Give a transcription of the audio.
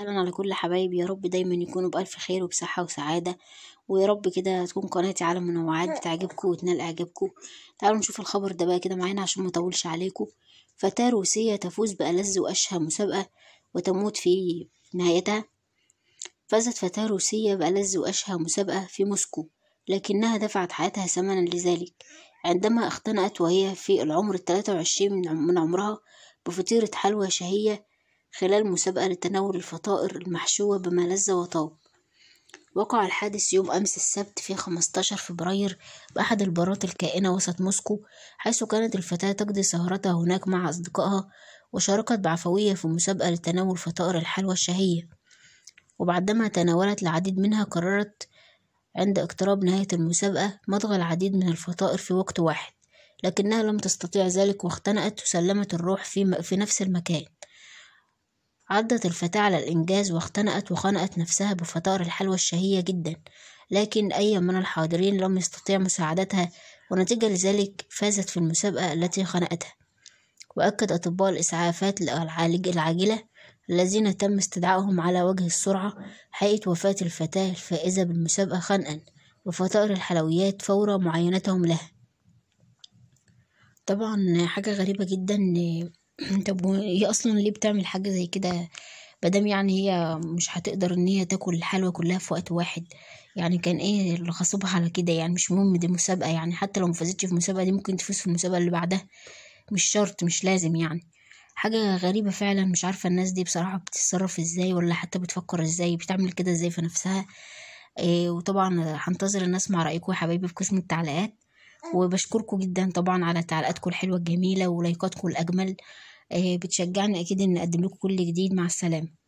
اهلا على كل حبايبي يا رب دايما يكونوا بألف خير وبصحة وسعادة ويا رب كده تكون قناتي على منوعات بتعجبكم وتنال إعجابكم تعالوا نشوف الخبر ده بقى كده معانا عشان مطولش عليكم فتاة روسية تفوز بألذ وأشهى مسابقة وتموت في نهايتها فازت فتاة روسية بألذ وأشهى مسابقة في موسكو لكنها دفعت حياتها ثمنا لذلك عندما اختنقت وهي في العمر الثلاثة وعشرين من عمرها بفطيرة حلوى شهية خلال مسابقة لتناول الفطائر المحشوة بما لذ وطاب وقع الحادث يوم أمس السبت في 15 فبراير بأحد البارات الكائنة وسط موسكو حيث كانت الفتاة تقضي سهرتها هناك مع أصدقائها وشاركت بعفوية في مسابقة لتناول فطائر الحلوى الشهية وبعدما تناولت العديد منها قررت عند اقتراب نهاية المسابقة مضغ العديد من الفطائر في وقت واحد لكنها لم تستطيع ذلك واختنقت وسلمت الروح في, في نفس المكان عضت الفتاة على الإنجاز واختنقت وخنقت نفسها بفطائر الحلوى الشهية جدا لكن أي من الحاضرين لم يستطيع مساعدتها ونتيجة لذلك فازت في المسابقة التي خنقتها وأكد أطباء الإسعافات العالج العاجلة الذين تم استدعائهم على وجه السرعة حقيقة وفاة الفتاة الفائزة بالمسابقة خنقا وفطائر الحلويات فور معينتهم لها طبعا حاجة غريبة جدا طب وهي اصلا ليه بتعمل حاجه زي كده مادام يعني هي مش هتقدر ان هي تاكل الحلوى كلها في وقت واحد يعني كان ايه اللي خصبها على كده يعني مش مهم دي مسابقه يعني حتى لو مفازتش في المسابقه دي ممكن تفوز في المسابقه اللي بعدها مش شرط مش لازم يعني حاجة غريبة فعلا مش عارفة الناس دي بصراحة بتتصرف ازاي ولا حتى بتفكر ازاي بتعمل كده ازاي في نفسها إيه وطبعا هنتظر الناس مع رأيكم يا حبايبي في قسم التعليقات أيوة. وبشكركم جدا طبعا على تعليقاتكم الحلوة الجميلة ولايكاتكم الأجمل آه، بتشجعني اكيد ان اقدم لكم كل جديد مع السلامه